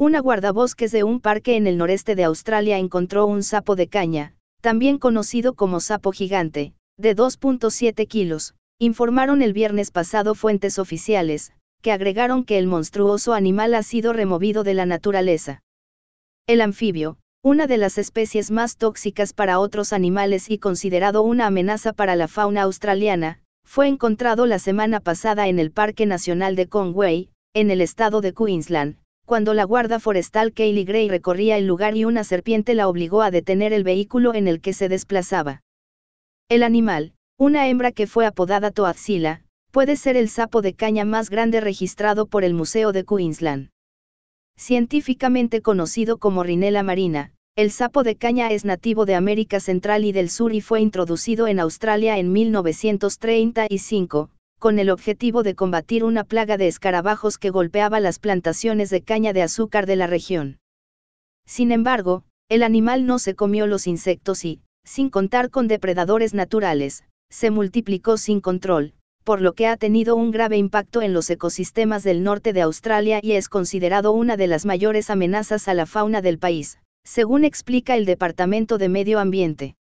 Una guardabosques de un parque en el noreste de Australia encontró un sapo de caña, también conocido como sapo gigante, de 2.7 kilos, informaron el viernes pasado fuentes oficiales, que agregaron que el monstruoso animal ha sido removido de la naturaleza. El anfibio, una de las especies más tóxicas para otros animales y considerado una amenaza para la fauna australiana, fue encontrado la semana pasada en el Parque Nacional de Conway, en el estado de Queensland, cuando la guarda forestal Kaylee Gray recorría el lugar y una serpiente la obligó a detener el vehículo en el que se desplazaba. El animal, una hembra que fue apodada Toaxila, puede ser el sapo de caña más grande registrado por el Museo de Queensland. Científicamente conocido como Rinela marina, el sapo de caña es nativo de América Central y del Sur y fue introducido en Australia en 1935, con el objetivo de combatir una plaga de escarabajos que golpeaba las plantaciones de caña de azúcar de la región. Sin embargo, el animal no se comió los insectos y, sin contar con depredadores naturales, se multiplicó sin control, por lo que ha tenido un grave impacto en los ecosistemas del norte de Australia y es considerado una de las mayores amenazas a la fauna del país, según explica el Departamento de Medio Ambiente.